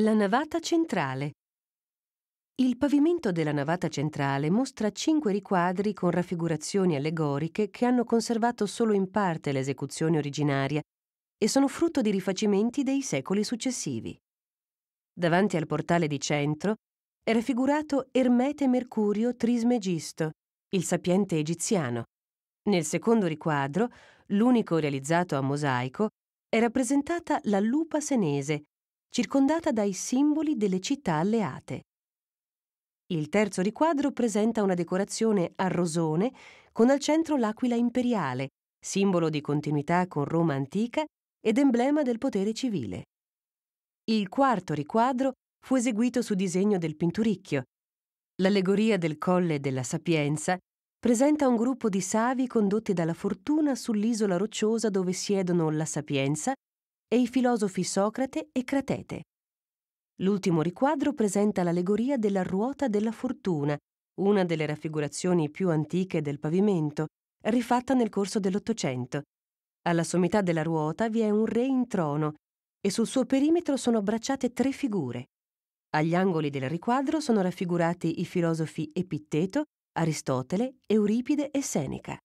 La navata centrale. Il pavimento della navata centrale mostra cinque riquadri con raffigurazioni allegoriche che hanno conservato solo in parte l'esecuzione originaria e sono frutto di rifacimenti dei secoli successivi. Davanti al portale di centro è raffigurato Ermete Mercurio Trismegisto, il sapiente egiziano. Nel secondo riquadro, l'unico realizzato a mosaico, è rappresentata la lupa senese, circondata dai simboli delle città alleate. Il terzo riquadro presenta una decorazione a rosone con al centro l'aquila imperiale, simbolo di continuità con Roma antica ed emblema del potere civile. Il quarto riquadro fu eseguito su disegno del Pinturicchio. L'allegoria del Colle della Sapienza presenta un gruppo di savi condotti dalla fortuna sull'isola rocciosa dove siedono la Sapienza e i filosofi Socrate e Cratete. L'ultimo riquadro presenta l'allegoria della ruota della fortuna, una delle raffigurazioni più antiche del pavimento, rifatta nel corso dell'Ottocento. Alla sommità della ruota vi è un re in trono e sul suo perimetro sono abbracciate tre figure. Agli angoli del riquadro sono raffigurati i filosofi Epitteto, Aristotele, Euripide e Seneca.